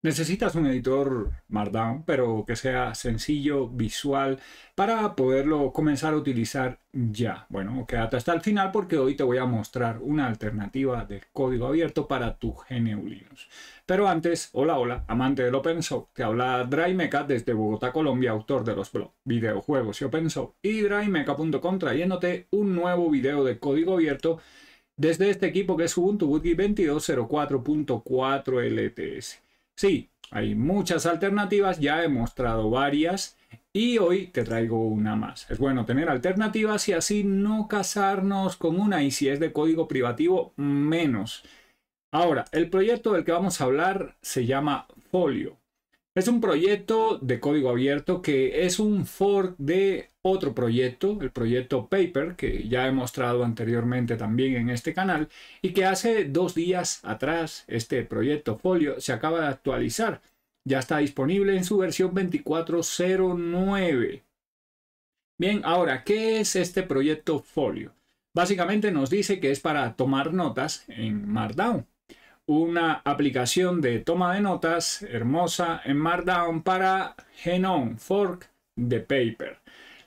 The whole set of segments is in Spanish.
Necesitas un editor Markdown, pero que sea sencillo, visual, para poderlo comenzar a utilizar ya. Bueno, quédate hasta el final porque hoy te voy a mostrar una alternativa de código abierto para tu GNU Linux. Pero antes, hola, hola, amante del Open Te habla Draimeca desde Bogotá, Colombia, autor de los blogs, videojuegos y Open Source y draimeca.com trayéndote un nuevo video de código abierto desde este equipo que es Ubuntu 22.04.4 LTS. Sí, hay muchas alternativas, ya he mostrado varias y hoy te traigo una más. Es bueno tener alternativas y así no casarnos con una y si es de código privativo, menos. Ahora, el proyecto del que vamos a hablar se llama Folio. Es un proyecto de código abierto que es un fork de otro proyecto, el proyecto Paper, que ya he mostrado anteriormente también en este canal, y que hace dos días atrás este proyecto Folio se acaba de actualizar. Ya está disponible en su versión 2409. Bien, ahora, ¿qué es este proyecto Folio? Básicamente nos dice que es para tomar notas en Markdown una aplicación de toma de notas hermosa en Markdown para Genome Fork de Paper.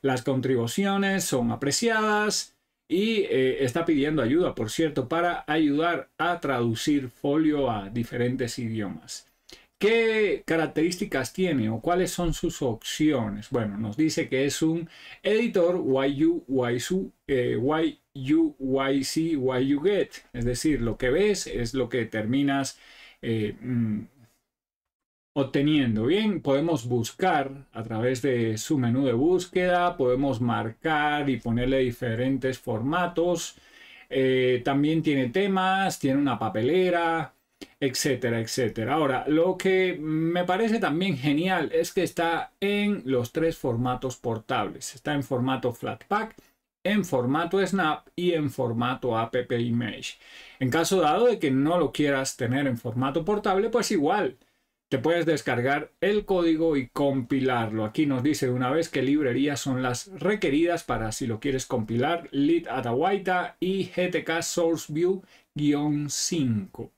Las contribuciones son apreciadas y eh, está pidiendo ayuda, por cierto, para ayudar a traducir folio a diferentes idiomas. ¿Qué características tiene o cuáles son sus opciones? Bueno, nos dice que es un editor YU, you why see why you get. Es decir, lo que ves es lo que terminas eh, mm, obteniendo. Bien, podemos buscar a través de su menú de búsqueda, podemos marcar y ponerle diferentes formatos. Eh, también tiene temas, tiene una papelera, etcétera, etcétera. Ahora, lo que me parece también genial es que está en los tres formatos portables. Está en formato Flatpak, en formato Snap y en formato App Image. En caso dado de que no lo quieras tener en formato portable, pues igual te puedes descargar el código y compilarlo. Aquí nos dice de una vez qué librerías son las requeridas para si lo quieres compilar, Lead atawaita y GTK SourceView-5.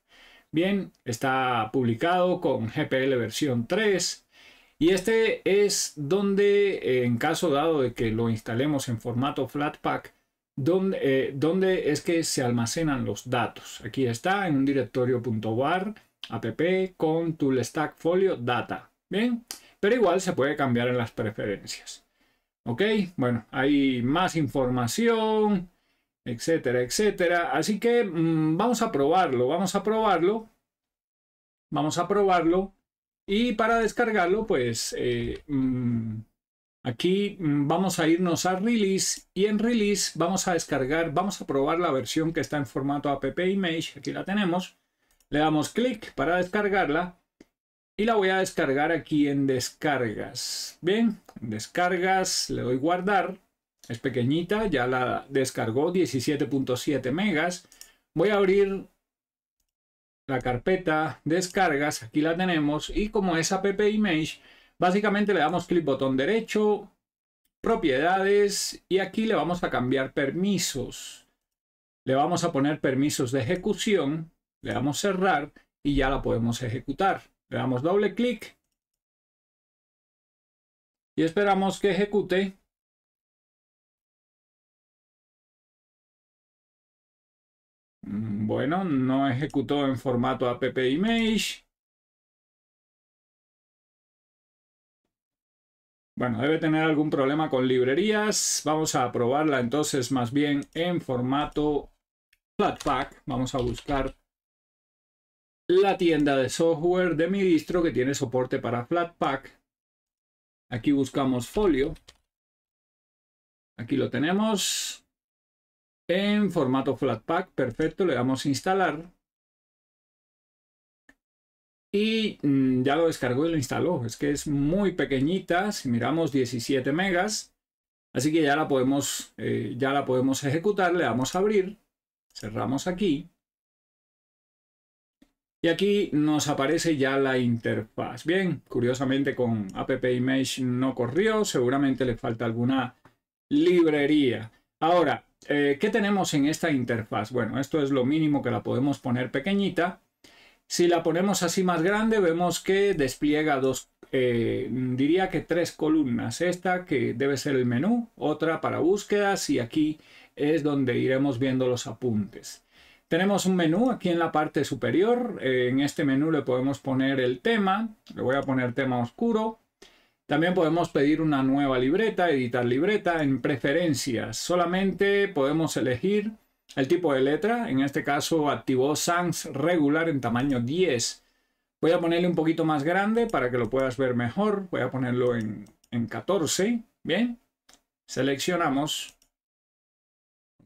Bien, está publicado con GPL versión 3, y este es donde, eh, en caso dado de que lo instalemos en formato Flatpak, donde, eh, donde es que se almacenan los datos. Aquí está en un directorio.bar app con stack folio data. Bien, pero igual se puede cambiar en las preferencias. Ok, bueno, hay más información, etcétera, etcétera. Así que mm, vamos a probarlo, vamos a probarlo. Vamos a probarlo y para descargarlo, pues eh, mm, aquí mm, vamos a irnos a Release y en Release vamos a descargar, vamos a probar la versión que está en formato app image, aquí la tenemos. Le damos clic para descargarla y la voy a descargar aquí en descargas. Bien, descargas le doy guardar, es pequeñita, ya la descargó 17.7 megas. Voy a abrir la carpeta descargas, aquí la tenemos, y como es app image, básicamente le damos clic botón derecho, propiedades, y aquí le vamos a cambiar permisos. Le vamos a poner permisos de ejecución, le damos cerrar y ya la podemos ejecutar. Le damos doble clic y esperamos que ejecute Mm, bueno, no ejecutó en formato app image. Bueno, debe tener algún problema con librerías. Vamos a probarla entonces más bien en formato Flatpak. Vamos a buscar la tienda de software de mi distro que tiene soporte para Flatpak. Aquí buscamos folio. Aquí lo tenemos en formato Flatpak, perfecto, le damos a instalar. Y mm, ya lo descargó y lo instaló. Es que es muy pequeñita, si miramos 17 megas. Así que ya la podemos, eh, ya la podemos ejecutar, le damos a abrir, cerramos aquí. Y aquí nos aparece ya la interfaz. Bien, curiosamente con app image no corrió, seguramente le falta alguna librería. Ahora, eh, ¿Qué tenemos en esta interfaz? Bueno, esto es lo mínimo que la podemos poner pequeñita. Si la ponemos así más grande, vemos que despliega dos, eh, diría que tres columnas. Esta que debe ser el menú, otra para búsquedas y aquí es donde iremos viendo los apuntes. Tenemos un menú aquí en la parte superior. Eh, en este menú le podemos poner el tema. Le voy a poner tema oscuro. También podemos pedir una nueva libreta, editar libreta en preferencias. Solamente podemos elegir el tipo de letra. En este caso activó Sans regular en tamaño 10. Voy a ponerle un poquito más grande para que lo puedas ver mejor. Voy a ponerlo en, 14. Bien. Seleccionamos.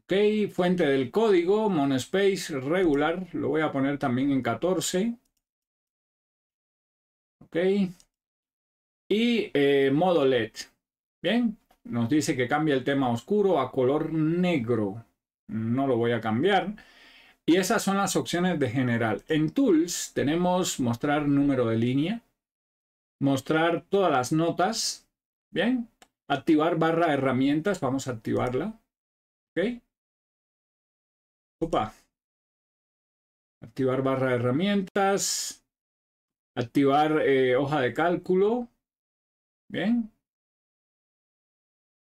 Ok, fuente del código, monospace regular. Lo voy a poner también en 14. Ok, y eh, modo LED. Bien, nos dice que cambia el tema oscuro a color negro. No lo voy a cambiar. Y esas son las opciones de general. En Tools tenemos mostrar número de línea, mostrar todas las notas, ¿bien? Activar barra de herramientas, vamos a activarla, ¿ok? Opa. Activar barra de herramientas, activar eh, hoja de cálculo, Bien.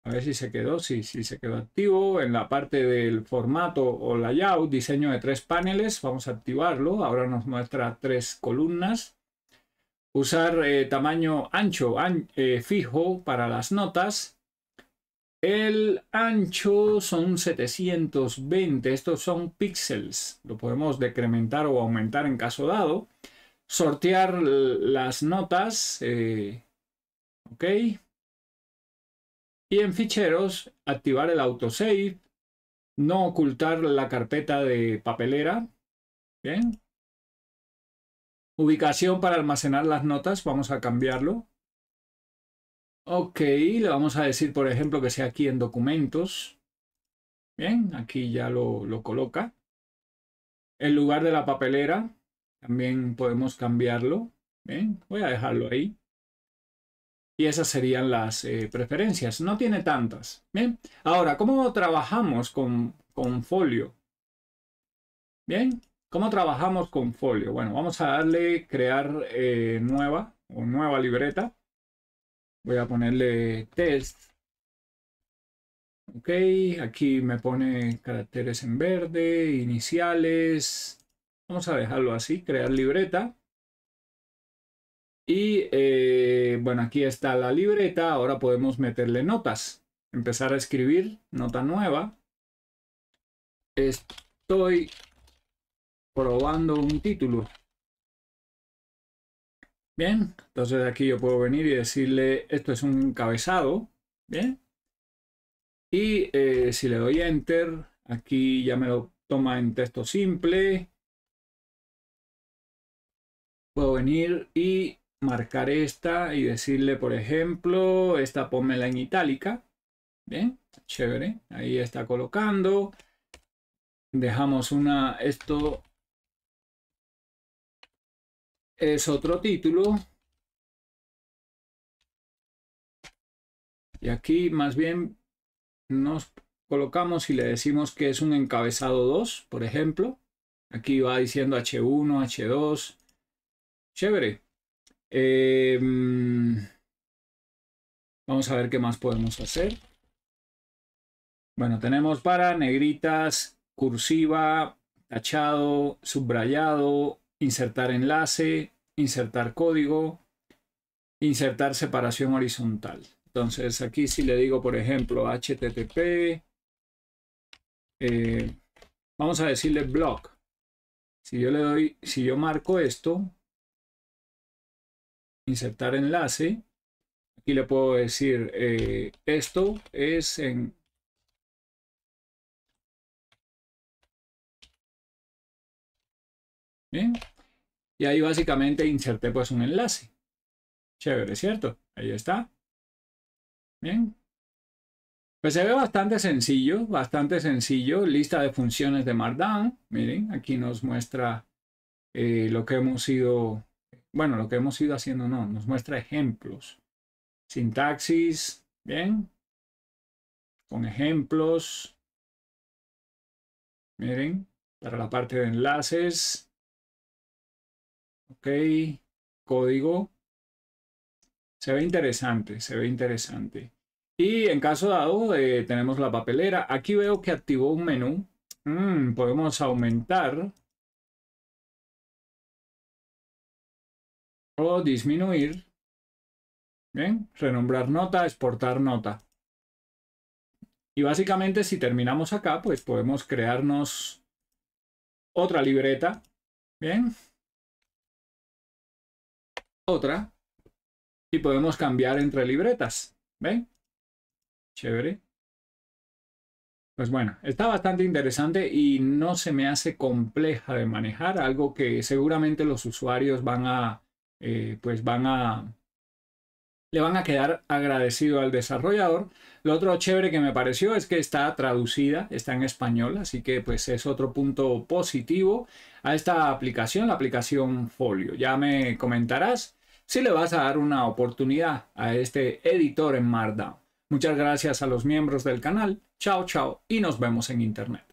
A ver si se quedó, si se quedó activo. En la parte del formato o layout, diseño de tres paneles, vamos a activarlo. Ahora nos muestra tres columnas. Usar eh, tamaño ancho eh, fijo para las notas. El ancho son 720, estos son píxeles. Lo podemos decrementar o aumentar en caso dado. Sortear las notas. Eh, Ok. Y en ficheros, activar el autosave, no ocultar la carpeta de papelera. Bien. Ubicación para almacenar las notas, vamos a cambiarlo. Ok, le vamos a decir, por ejemplo, que sea aquí en documentos. Bien, aquí ya lo, coloca. El lugar de la papelera, también podemos cambiarlo. Bien, voy a dejarlo ahí. Y esas serían las eh, preferencias. No tiene tantas. Bien. Ahora, ¿cómo trabajamos con, folio? Bien. ¿Cómo trabajamos con folio? Bueno, vamos a darle crear eh, nueva o nueva libreta. Voy a ponerle test. Ok, aquí me pone caracteres en verde, iniciales. Vamos a dejarlo así, crear libreta. Y eh, bueno, aquí está la libreta. Ahora podemos meterle notas. Empezar a escribir nota nueva. Estoy probando un título. Bien, entonces aquí yo puedo venir y decirle, esto es un encabezado. Bien. Y eh, si le doy Enter, aquí ya me lo toma en texto simple. Puedo venir y marcar esta y decirle, por ejemplo, esta ponmela en itálica. Bien, chévere. Ahí está colocando. Dejamos una, esto es otro título. Y aquí más bien nos colocamos y le decimos que es un encabezado 2, por ejemplo. Aquí va diciendo H1, H2. Chévere. Em, vamos a ver qué más podemos hacer. Bueno, tenemos para negritas, cursiva, tachado, subrayado, insertar enlace, insertar código, insertar separación horizontal. Entonces aquí si le digo, por ejemplo, HTTP, eh, vamos a decirle blog. Si yo le doy, si yo marco esto, insertar enlace. Aquí le puedo decir, eh, esto es en... Bien. Y ahí básicamente inserté pues un enlace. Chévere, ¿cierto? Ahí está. Bien. Pues se ve bastante sencillo, bastante sencillo. Lista de funciones de Markdown. Miren, aquí nos muestra eh, lo que hemos ido bueno, lo que hemos ido haciendo no, nos muestra ejemplos. Sintaxis, bien, con ejemplos. Miren, para la parte de enlaces. Ok, código. Se ve interesante, se ve interesante. Y en caso dado, eh, tenemos la papelera. Aquí veo que activó un menú. Mm, podemos aumentar o disminuir. Bien, renombrar nota, exportar nota. Y básicamente si terminamos acá, pues podemos crearnos otra libreta. Bien. Otra. Y podemos cambiar entre libretas. ¿Ven? Chévere. Pues bueno, está bastante interesante y no se me hace compleja de manejar, algo que seguramente los usuarios van a eh, pues van a, le van a quedar agradecido al desarrollador. Lo otro chévere que me pareció es que está traducida, está en español, así que pues es otro punto positivo a esta aplicación, la aplicación Folio. Ya me comentarás si le vas a dar una oportunidad a este editor en Markdown. Muchas gracias a los miembros del canal. Chao, chao y nos vemos en internet.